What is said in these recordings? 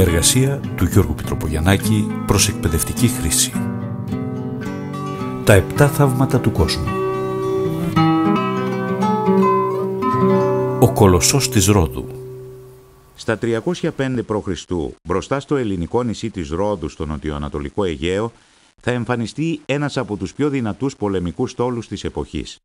εργασία του Γιώργου Πιτροπογιαννάκη προς εκπαιδευτική χρήση. Τα επτά θαύματα του κόσμου. Ο Κολοσσός της Ρόδου. Στα 305 π.Χ. μπροστά στο ελληνικό νησί της Ρόδου στο νοτιοανατολικό Αιγαίο θα εμφανιστεί ένας από τους πιο δυνατούς πολεμικούς στόλους της εποχής.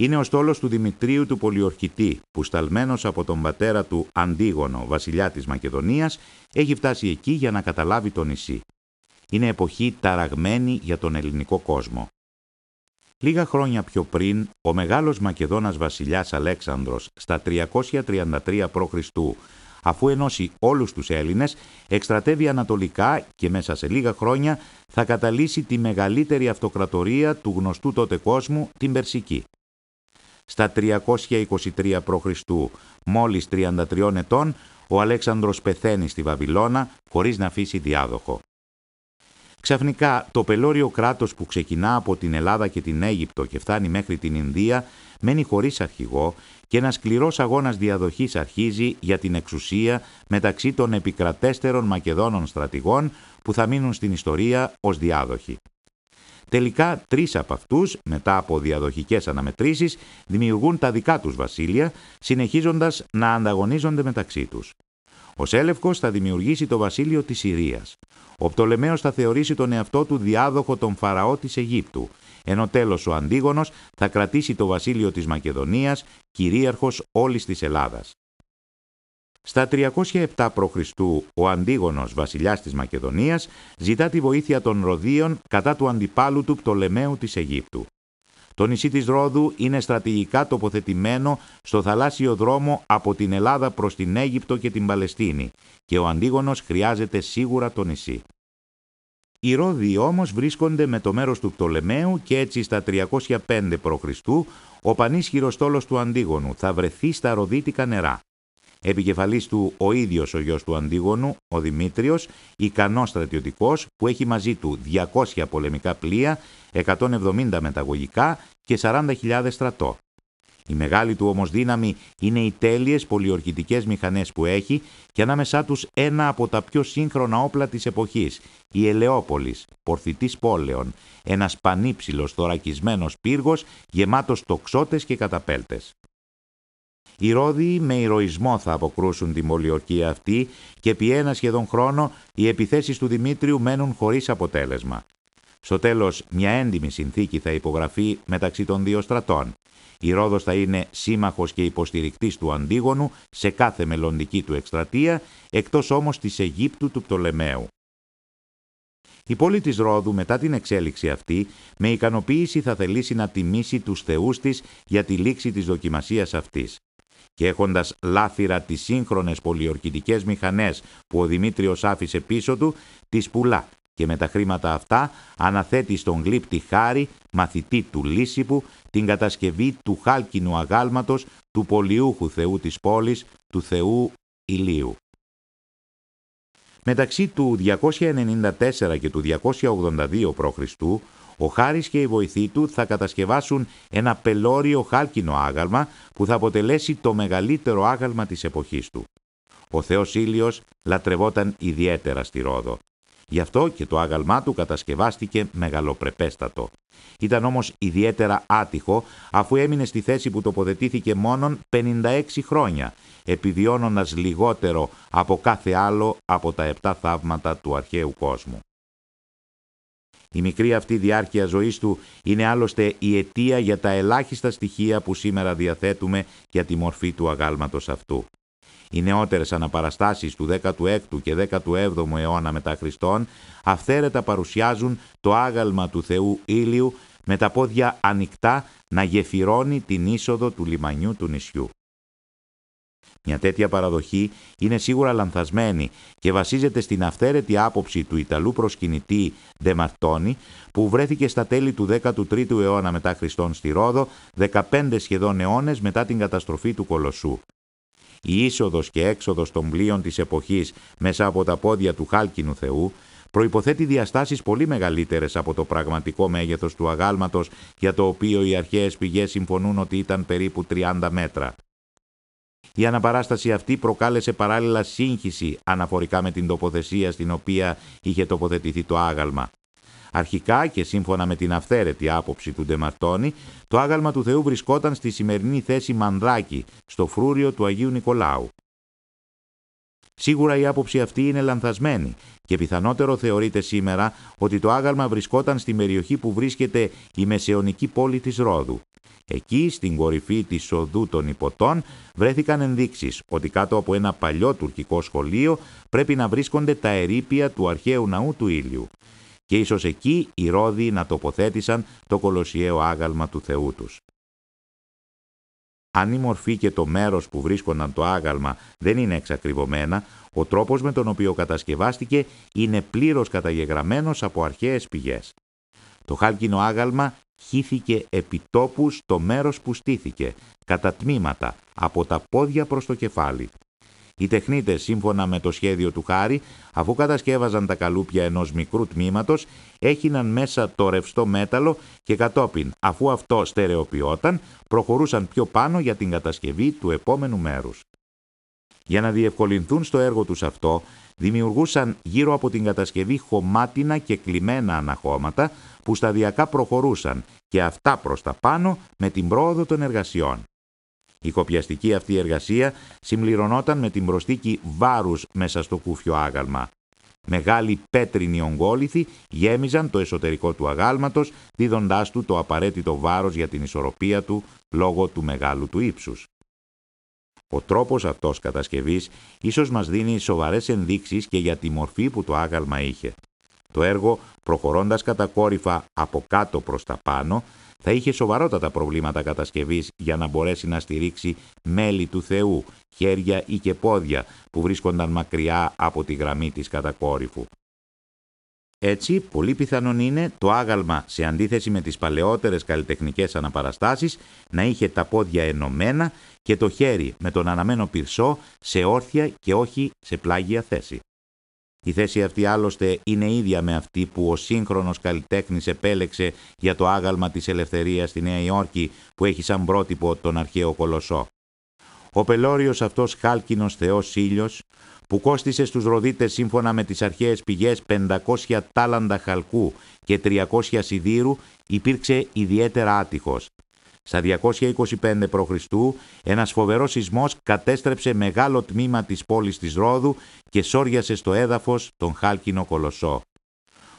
Είναι ο στόλος του Δημητρίου του Πολιορκητή, που σταλμένος από τον πατέρα του Αντίγονο, βασιλιά της Μακεδονίας, έχει φτάσει εκεί για να καταλάβει το νησί. Είναι εποχή ταραγμένη για τον ελληνικό κόσμο. Λίγα χρόνια πιο πριν, ο μεγάλος Μακεδόνας βασιλιάς Αλέξανδρος, στα 333 π.Χ., αφού ενώσει όλους τους Έλληνες, εκστρατεύει ανατολικά και μέσα σε λίγα χρόνια θα καταλύσει τη μεγαλύτερη αυτοκρατορία του γνωστού τότε κόσμου, την Περσική. Στα 323 π.Χ., μόλις 33 ετών, ο Αλέξανδρος πεθαίνει στη Βαβυλώνα χωρίς να αφήσει διάδοχο. Ξαφνικά το πελώριο κράτος που ξεκινά από την Ελλάδα και την Αίγυπτο και φτάνει μέχρι την Ινδία μένει χωρίς αρχηγό και ένας σκληρός αγώνας διαδοχής αρχίζει για την εξουσία μεταξύ των επικρατέστερων Μακεδόνων στρατηγών που θα μείνουν στην ιστορία ως διάδοχοι. Τελικά, τρεις από αυτούς, μετά από διαδοχικές αναμετρήσεις, δημιουργούν τα δικά τους βασίλεια, συνεχίζοντας να ανταγωνίζονται μεταξύ τους. Ο Σέλευκος θα δημιουργήσει το βασίλειο της Συρίας. Ο Πτολεμαίο θα θεωρήσει τον εαυτό του διάδοχο τον Φαραώ της Αιγύπτου, ενώ τέλος ο Αντίγονο θα κρατήσει το βασίλειο της Μακεδονίας, κυρίαρχος όλης της Ελλάδας. Στα 307 π.Χ. ο Αντίγονος, βασιλιάς της Μακεδονίας, ζητά τη βοήθεια των Ροδίων κατά του αντιπάλου του Πτολεμαίου της Αιγύπτου. Το νησί της Ρόδου είναι στρατηγικά τοποθετημένο στο θαλάσσιο δρόμο από την Ελλάδα προς την Αίγυπτο και την Παλαιστίνη και ο Αντίγονος χρειάζεται σίγουρα το νησί. Οι Ρόδοι όμως βρίσκονται με το μέρος του Πτολεμαίου και έτσι στα 305 π.Χ. ο πανίσχυρος τόλος του Αντίγονου θα βρεθεί στα Ροδίτικα νερά επικεφαλής του ο ίδιος ο γιος του Αντίγονου, ο Δημήτριος, ικανός στρατιωτικός που έχει μαζί του 200 πολεμικά πλοία, 170 μεταγωγικά και 40.000 στρατό. Η μεγάλη του όμως δύναμη είναι οι τέλειες πολιορκητικές μηχανές που έχει και ανάμεσά τους ένα από τα πιο σύγχρονα όπλα της εποχής, η Ελαιόπολης, πορθητής πόλεων, ένας πανύψηλος θωρακισμένος πύργος γεμάτος τοξότες και καταπέλτες. Οι Ρώδιοι με ηρωισμό θα αποκρούσουν την πολιορκία αυτή και επί ένα σχεδόν χρόνο οι επιθέσεις του Δημήτριου μένουν χωρίς αποτέλεσμα. Στο τέλος, μια έντιμη συνθήκη θα υπογραφεί μεταξύ των δύο στρατών. Η Ρόδος θα είναι σύμμαχος και υποστηρικτής του Αντίγονου σε κάθε μελλοντική του εκστρατεία, εκτός όμως της Αιγύπτου του Πτολεμαίου. Η πόλη της Ρόδου μετά την εξέλιξη αυτή με ικανοποίηση θα θελήσει να τιμήσει τους θεούς της για τη λήξη της δοκιμασίας αυτής και έχοντας λάθηρα τις σύγχρονες πολιορκητικές μηχανές που ο Δημήτριος άφησε πίσω του, τις πουλά και με τα χρήματα αυτά αναθέτει στον γλύπτη Χάρη, μαθητή του Λύσιπου, την κατασκευή του χάλκινου αγάλματος του πολιούχου θεού της πόλης, του θεού Ηλίου. Μεταξύ του 294 και του 282 π.Χ. Ο Χάρης και οι βοηθοί του θα κατασκευάσουν ένα πελώριο χάλκινο άγαλμα που θα αποτελέσει το μεγαλύτερο άγαλμα της εποχής του. Ο Θεός Ήλιος λατρευόταν ιδιαίτερα στη Ρόδο. Γι' αυτό και το άγαλμά του κατασκευάστηκε μεγαλοπρεπέστατο. Ήταν όμως ιδιαίτερα άτυχο αφού έμεινε στη θέση που τοποθετήθηκε μόνον 56 χρόνια, επιβιώνοντας λιγότερο από κάθε άλλο από τα 7 θαύματα του αρχαίου κόσμου. Η μικρή αυτή διάρκεια ζωής του είναι άλλωστε η αιτία για τα ελάχιστα στοιχεία που σήμερα διαθέτουμε για τη μορφή του αγάλματος αυτού. Οι νεότερες αναπαραστάσεις του 16ου και 17ου αιώνα μετά Χριστόν αυθαίρετα παρουσιάζουν το άγαλμα του Θεού Ήλιου με τα πόδια ανοιχτά να γεφυρώνει την είσοδο του λιμανιού του νησιού. Μια τέτοια παραδοχή είναι σίγουρα λανθασμένη και βασίζεται στην αυθαίρετη άποψη του Ιταλού προσκυνητή Δε Μαρτώνη, που βρέθηκε στα τέλη του 13ου αιώνα μετά Χριστόν στη Ρόδο, 15 σχεδόν αιώνες μετά την καταστροφή του Κολοσσού. Η είσοδος και έξοδος των πλοίων της εποχής μέσα από τα πόδια του χάλκινου θεού προϋποθέτει διαστάσεις πολύ μεγαλύτερες από το πραγματικό μέγεθος του αγάλματος για το οποίο οι αρχαίες πηγές συμφωνούν ότι ήταν περίπου 30 μέτρα. Η αναπαράσταση αυτή προκάλεσε παράλληλα σύγχυση αναφορικά με την τοποθεσία στην οποία είχε τοποθετηθεί το άγαλμα. Αρχικά και σύμφωνα με την αυθαίρετη άποψη του Ντεμαρτώνη, το άγαλμα του Θεού βρισκόταν στη σημερινή θέση Μανδράκη, στο φρούριο του Αγίου Νικολάου. Σίγουρα η άποψη αυτή είναι λανθασμένη και πιθανότερο θεωρείται σήμερα ότι το άγαλμα βρισκόταν στην περιοχή που βρίσκεται η μεσαιωνική πόλη της Ρόδου. Εκεί, στην κορυφή της οδού των υποτών, βρέθηκαν ενδείξεις ότι κάτω από ένα παλιό τουρκικό σχολείο πρέπει να βρίσκονται τα ερήπια του αρχαίου ναού του ήλιου. Και ίσως εκεί οι Ρώδιοι να τοποθέτησαν το κολοσιαίο άγαλμα του Θεού τους. Αν η μορφή και το μέρος που βρίσκονταν το άγαλμα δεν είναι εξακριβωμένα, ο τρόπος με τον οποίο κατασκευάστηκε είναι πλήρως καταγεγραμμένος από αρχαίες πηγές. Το χάλκινο άγαλμα χύθηκε επιτόπου στο μέρος που στήθηκε, κατά τμήματα, από τα πόδια προς το κεφάλι. Οι τεχνίτες, σύμφωνα με το σχέδιο του Χάρη, αφού κατασκεύαζαν τα καλούπια ενός μικρού τμήματος, έχιναν μέσα το ρευστό μέταλλο και κατόπιν, αφού αυτό στερεοποιόταν, προχωρούσαν πιο πάνω για την κατασκευή του επόμενου μέρους. Για να διευκολυνθούν στο έργο τους αυτό, δημιουργούσαν γύρω από την κατασκευή χωμάτινα και κλειμένα αναχώματα που σταδιακά προχωρούσαν και αυτά προς τα πάνω με την πρόοδο των εργασιών. Η κοπιαστική αυτή εργασία συμπληρωνόταν με την προστίκη βάρους μέσα στο κούφιο άγαλμα. Μεγάλοι πέτρινοι ογκόληθοι γέμιζαν το εσωτερικό του αγάλματος, δίδοντάς του το απαραίτητο βάρος για την ισορροπία του λόγω του μεγάλου του ύψους. Ο τρόπος αυτός κατασκευής ίσως μας δίνει σοβαρές ενδείξεις και για τη μορφή που το άγαλμα είχε. Το έργο, προχωρώντας κατακόρυφα από κάτω προς τα πάνω, θα είχε σοβαρότατα προβλήματα κατασκευής για να μπορέσει να στηρίξει μέλη του Θεού, χέρια ή και πόδια που βρίσκονταν μακριά από τη γραμμή της κατακόρυφου. Έτσι, πολύ πιθανόν είναι το άγαλμα σε αντίθεση με τις παλαιότερες καλλιτεχνικές αναπαραστάσεις να είχε τα πόδια ενωμένα και το χέρι με τον αναμένο πυρσό σε όρθια και όχι σε πλάγια θέση. Η θέση αυτή άλλωστε είναι ίδια με αυτή που ο σύγχρονος καλλιτέχνης επέλεξε για το άγαλμα της ελευθερίας στη Νέα Υόρκη που έχει σαν πρότυπο τον αρχαίο κολοσσό. Ο πελώριος αυτός χάλκινος θεός ήλιος, που κόστισε στους Ροδίτες σύμφωνα με τις αρχαίες πηγές 500 τάλαντα χαλκού και 300 σιδήρου, υπήρξε ιδιαίτερα άτυχος. Στα 225 π.Χ. ένας φοβερός σεισμός κατέστρεψε μεγάλο τμήμα της πόλης της Ρόδου και σόριασε στο έδαφος τον χάλκινο κολοσσό.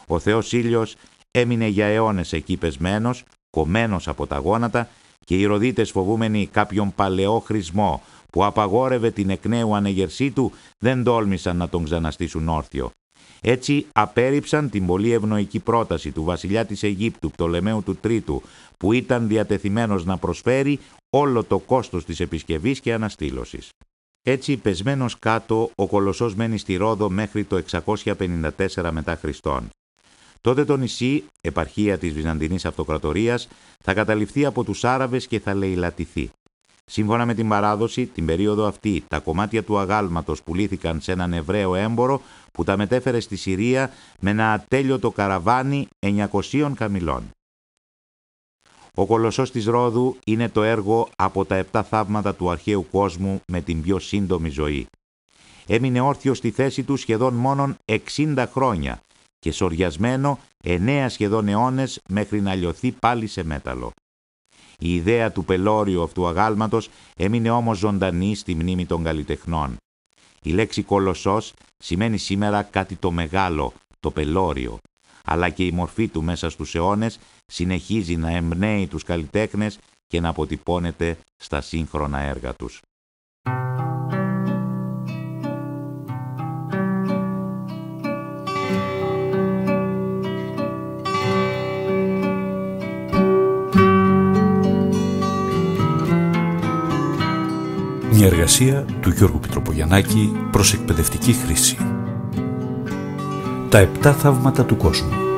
Ο Θεός Ήλιος έμεινε για αιώνες εκεί πεσμένος, κομμένος από τα γόνατα και οι Ροδίτες φοβούμενοι κάποιον παλαιό χρησμό που απαγόρευε την εκ νέου ανεγερσή του, δεν τόλμησαν να τον ξαναστήσουν όρθιο. Έτσι απέρριψαν την πολύ ευνοϊκή πρόταση του βασιλιά της Αιγύπτου Πτολεμαίου του Τρίτου που ήταν διατεθειμένος να προσφέρει όλο το κόστος της επισκευής και αναστήλωσης. Έτσι πεσμένος κάτω ο Κολοσσός μένει στη Ρόδο μέχρι το 654 μετά Χριστόν. Τότε το νησί, επαρχία της Βυζαντινής Αυτοκρατορίας, θα καταληφθεί από τους Άραβες και θα λαιλατηθεί. Σύμφωνα με την παράδοση, την περίοδο αυτή τα κομμάτια του αγάλματος πουλήθηκαν σε έναν Εβραίο έμπορο που τα μετέφερε στη Συρία με ένα ατέλειωτο καραβάνι 900 καμιλών. Ο Κολοσσός της Ρόδου είναι το έργο από τα επτά θαύματα του αρχαίου κόσμου με την πιο σύντομη ζωή. Έμεινε όρθιος στη θέση του σχεδόν μόνον 60 χρόνια, και σοριασμένο εννέα σχεδόν αιώνες μέχρι να λιωθεί πάλι σε μέταλλο. Η ιδέα του πελώριου αυτού αγάλματος έμεινε όμως ζωντανή στη μνήμη των καλλιτεχνών. Η λέξη «κολοσσός» σημαίνει σήμερα κάτι το μεγάλο, το πελώριο, αλλά και η μορφή του μέσα στους αιώνες συνεχίζει να εμπνέει τους καλλιτέχνες και να αποτυπώνεται στα σύγχρονα έργα τους. Μια εργασία του Γιώργου Πιτροπογιαννάκη προς εκπαιδευτική χρήση. Τα επτά θαύματα του κόσμου.